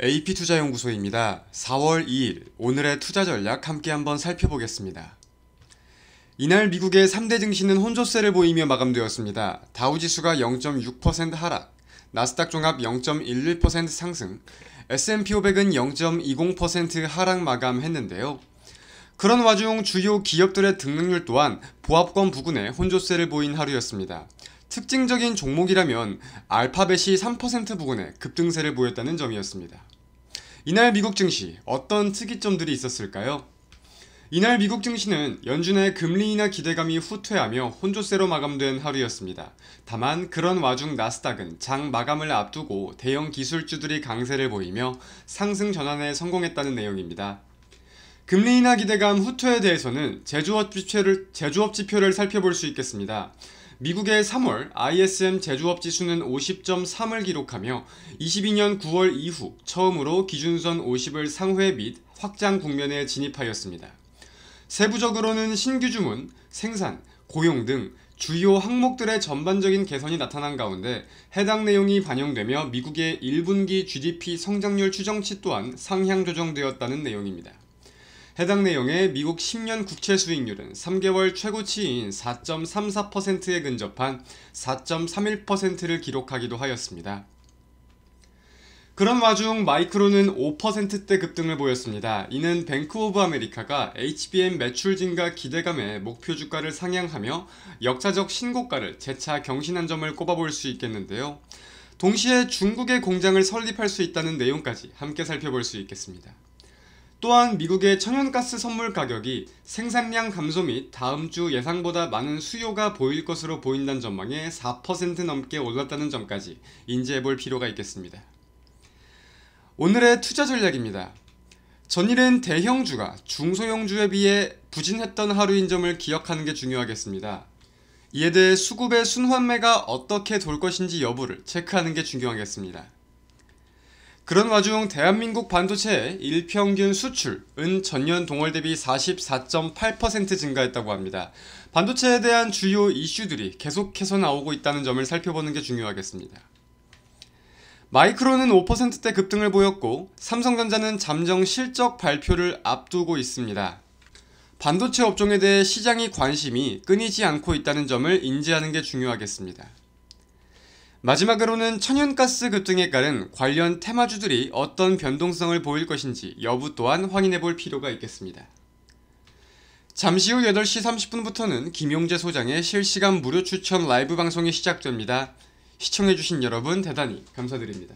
AP투자연구소입니다. 4월 2일 오늘의 투자 전략 함께 한번 살펴보겠습니다. 이날 미국의 3대 증시는 혼조세를 보이며 마감되었습니다. 다우지수가 0.6% 하락, 나스닥 종합 0.11% 상승, S&P 500은 0.20% 하락 마감했는데요. 그런 와중 주요 기업들의 등락률 또한 보합권 부근에 혼조세를 보인 하루였습니다. 특징적인 종목이라면 알파벳이 3% 부근에 급등세를 보였다는 점이었습니다. 이날 미국 증시 어떤 특이점들이 있었을까요? 이날 미국 증시는 연준의 금리 인하 기대감이 후퇴하며 혼조세로 마감된 하루였습니다. 다만 그런 와중 나스닥은 장 마감을 앞두고 대형 기술주들이 강세를 보이며 상승 전환에 성공했다는 내용입니다. 금리 인하 기대감 후퇴에 대해서는 제조업 지표를, 제조업 지표를 살펴볼 수 있겠습니다. 미국의 3월 ISM 제조업 지수는 50.3을 기록하며 22년 9월 이후 처음으로 기준선 50을 상회 및 확장 국면에 진입하였습니다. 세부적으로는 신규 주문, 생산, 고용 등 주요 항목들의 전반적인 개선이 나타난 가운데 해당 내용이 반영되며 미국의 1분기 GDP 성장률 추정치 또한 상향 조정되었다는 내용입니다. 해당 내용의 미국 10년 국채 수익률은 3개월 최고치인 4.34%에 근접한 4.31%를 기록하기도 하였습니다. 그런 와중 마이크로는 5%대 급등을 보였습니다. 이는 뱅크 오브 아메리카가 HBM 매출 증가 기대감에 목표 주가를 상향하며 역사적 신고가를 재차 경신한 점을 꼽아볼 수 있겠는데요. 동시에 중국의 공장을 설립할 수 있다는 내용까지 함께 살펴볼 수 있겠습니다. 또한 미국의 천연가스 선물 가격이 생산량 감소 및 다음 주 예상보다 많은 수요가 보일 것으로 보인다는 전망에 4% 넘게 올랐다는 점까지 인지해 볼 필요가 있겠습니다. 오늘의 투자 전략입니다. 전일은 대형주가 중소형주에 비해 부진했던 하루인 점을 기억하는 게 중요하겠습니다. 이에 대해 수급의 순환매가 어떻게 돌 것인지 여부를 체크하는 게 중요하겠습니다. 그런 와중 대한민국 반도체의 일평균 수출은 전년 동월 대비 44.8% 증가했다고 합니다. 반도체에 대한 주요 이슈들이 계속해서 나오고 있다는 점을 살펴보는 게 중요하겠습니다. 마이크론은 5%대 급등을 보였고 삼성전자는 잠정 실적 발표를 앞두고 있습니다. 반도체 업종에 대해 시장이 관심이 끊이지 않고 있다는 점을 인지하는 게 중요하겠습니다. 마지막으로는 천연가스 급등에 따른 관련 테마주들이 어떤 변동성을 보일 것인지 여부 또한 확인해 볼 필요가 있겠습니다. 잠시 후 8시 30분부터는 김용재 소장의 실시간 무료 추천 라이브 방송이 시작됩니다. 시청해주신 여러분 대단히 감사드립니다.